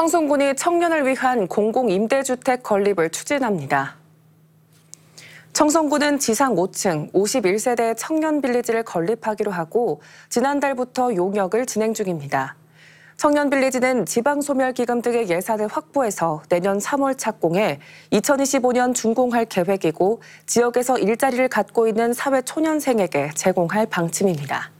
청송군이 청년을 위한 공공임대주택 건립을 추진합니다. 청송군은 지상 5층 51세대 청년 빌리지를 건립하기로 하고 지난달부터 용역을 진행 중입니다. 청년 빌리지는 지방소멸기금 등의 예산을 확보해서 내년 3월 착공해 2025년 준공할 계획이고 지역에서 일자리를 갖고 있는 사회 초년생에게 제공할 방침입니다.